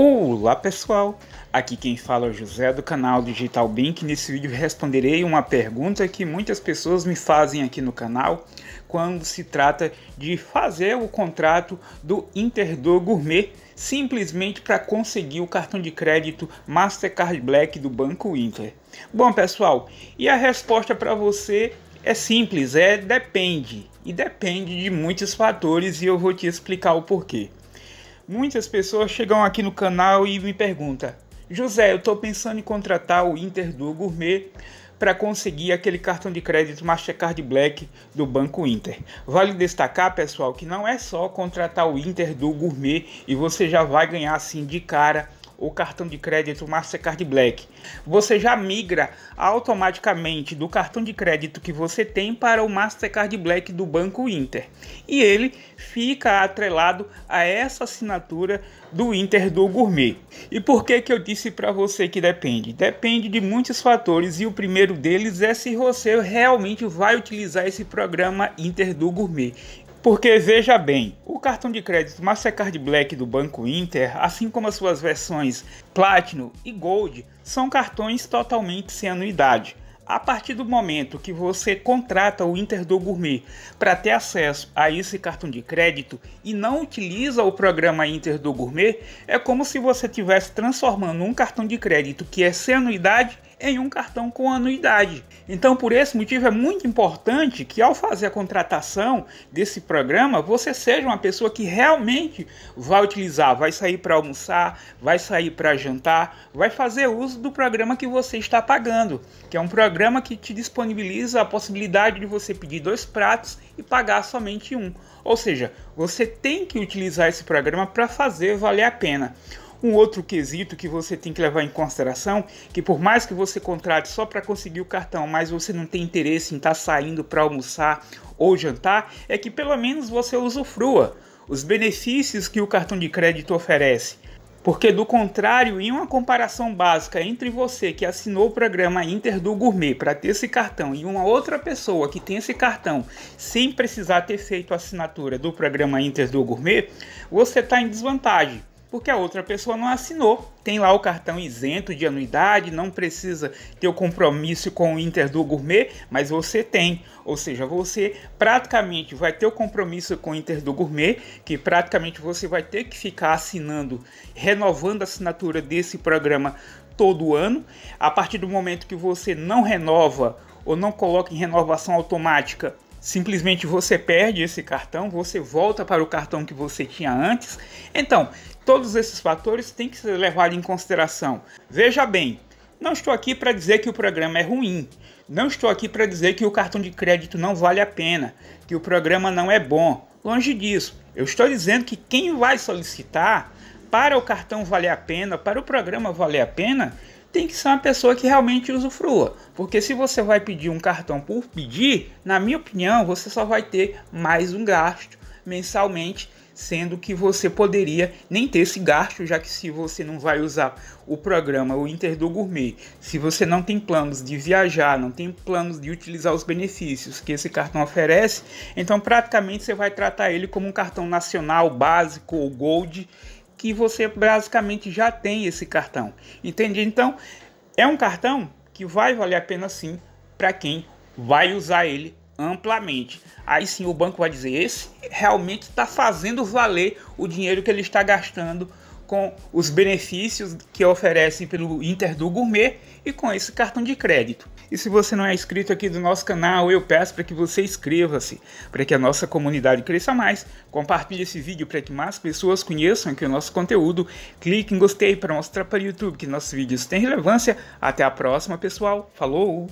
Olá pessoal, aqui quem fala é o José do canal Digital Bank. Nesse vídeo responderei uma pergunta que muitas pessoas me fazem aqui no canal quando se trata de fazer o contrato do Interdo Gourmet simplesmente para conseguir o cartão de crédito Mastercard Black do Banco Inter. Bom pessoal, e a resposta para você é simples, é depende. E depende de muitos fatores e eu vou te explicar o porquê. Muitas pessoas chegam aqui no canal e me perguntam: José, eu estou pensando em contratar o Inter do Gourmet para conseguir aquele cartão de crédito Mastercard Black do Banco Inter. Vale destacar, pessoal, que não é só contratar o Inter do Gourmet e você já vai ganhar assim de cara o cartão de crédito Mastercard Black. Você já migra automaticamente do cartão de crédito que você tem para o Mastercard Black do Banco Inter. E ele fica atrelado a essa assinatura do Inter do Gourmet. E por que que eu disse para você que depende? Depende de muitos fatores e o primeiro deles é se você realmente vai utilizar esse programa Inter do Gourmet. Porque veja bem, o cartão de crédito Mastercard Black do Banco Inter, assim como as suas versões Platinum e Gold, são cartões totalmente sem anuidade. A partir do momento que você contrata o Inter do Gourmet para ter acesso a esse cartão de crédito e não utiliza o programa Inter do Gourmet, é como se você estivesse transformando um cartão de crédito que é sem anuidade em um cartão com anuidade. Então, por esse motivo, é muito importante que ao fazer a contratação desse programa, você seja uma pessoa que realmente vai utilizar, vai sair para almoçar, vai sair para jantar, vai fazer uso do programa que você está pagando, que é um programa que te disponibiliza a possibilidade de você pedir dois pratos e pagar somente um. Ou seja, você tem que utilizar esse programa para fazer valer a pena. Um outro quesito que você tem que levar em consideração, que por mais que você contrate só para conseguir o cartão, mas você não tem interesse em estar tá saindo para almoçar ou jantar, é que pelo menos você usufrua os benefícios que o cartão de crédito oferece. Porque do contrário, em uma comparação básica entre você que assinou o programa Inter do Gourmet para ter esse cartão e uma outra pessoa que tem esse cartão sem precisar ter feito a assinatura do programa Inter do Gourmet, você está em desvantagem porque a outra pessoa não assinou. Tem lá o cartão isento de anuidade, não precisa ter o compromisso com o Inter do Gourmet, mas você tem. Ou seja, você praticamente vai ter o compromisso com o Inter do Gourmet, que praticamente você vai ter que ficar assinando, renovando a assinatura desse programa todo ano. A partir do momento que você não renova ou não coloca em renovação automática, simplesmente você perde esse cartão, você volta para o cartão que você tinha antes. Então, Todos esses fatores têm que ser levados em consideração. Veja bem, não estou aqui para dizer que o programa é ruim. Não estou aqui para dizer que o cartão de crédito não vale a pena, que o programa não é bom. Longe disso. Eu estou dizendo que quem vai solicitar para o cartão valer a pena, para o programa valer a pena, tem que ser uma pessoa que realmente usufrua. Porque se você vai pedir um cartão por pedir, na minha opinião, você só vai ter mais um gasto mensalmente sendo que você poderia nem ter esse gasto, já que se você não vai usar o programa o Inter do Gourmet, se você não tem planos de viajar, não tem planos de utilizar os benefícios que esse cartão oferece, então praticamente você vai tratar ele como um cartão nacional básico ou gold que você basicamente já tem esse cartão. Entende? Então, é um cartão que vai valer a pena sim para quem vai usar ele amplamente. Aí sim o banco vai dizer: esse realmente está fazendo valer o dinheiro que ele está gastando com os benefícios que oferecem pelo Inter do Gourmet e com esse cartão de crédito. E se você não é inscrito aqui do nosso canal, eu peço para que você inscreva-se, para que a nossa comunidade cresça mais. Compartilhe esse vídeo para que mais pessoas conheçam aqui o nosso conteúdo. Clique em gostei para mostrar para o YouTube que nossos vídeos têm relevância. Até a próxima, pessoal. Falou!